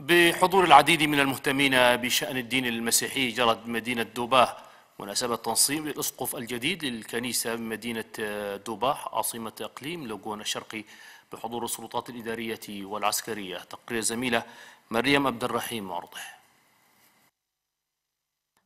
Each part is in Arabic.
بحضور العديد من المهتمين بشأن الدين المسيحي جرت مدينة دوباه مناسبة تنصيب الأسقف الجديد للكنيسة بمدينة آه، دوباه عاصمة إقليم لوغون الشرقي بحضور السلطات الإدارية والعسكرية تقرير زميلة مريم عبد الرحيم معرضه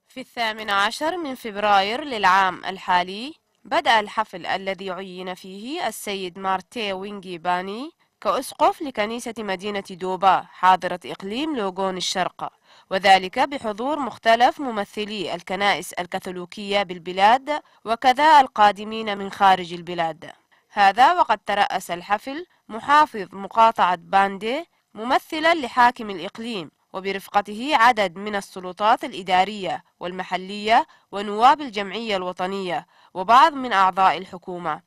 في الثامن عشر من فبراير للعام الحالي بدأ الحفل الذي عين فيه السيد مارتي وينجي باني كأسقف لكنيسة مدينة دوبا حاضرة إقليم لوغون الشرق وذلك بحضور مختلف ممثلي الكنائس الكاثوليكية بالبلاد وكذا القادمين من خارج البلاد هذا وقد ترأس الحفل محافظ مقاطعة باندي ممثلا لحاكم الإقليم وبرفقته عدد من السلطات الإدارية والمحلية ونواب الجمعية الوطنية وبعض من أعضاء الحكومة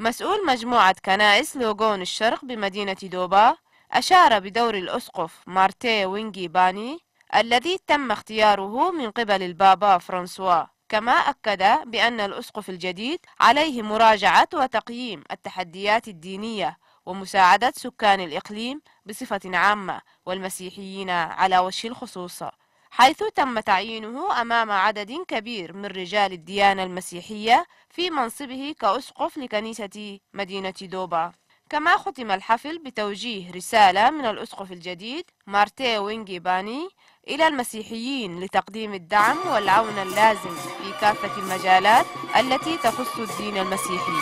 مسؤول مجموعة كنائس لوغون الشرق بمدينة دوبا أشار بدور الأسقف مارتي وينجي باني الذي تم اختياره من قبل البابا فرانسوا كما أكد بأن الأسقف الجديد عليه مراجعة وتقييم التحديات الدينية ومساعدة سكان الإقليم بصفة عامة والمسيحيين على وجه الخصوص حيث تم تعيينه أمام عدد كبير من رجال الديانة المسيحية في منصبه كأسقف لكنيسة مدينة دوبا كما ختم الحفل بتوجيه رسالة من الأسقف الجديد مارتي وينجي باني إلى المسيحيين لتقديم الدعم والعون اللازم في كافة المجالات التي تخص الدين المسيحي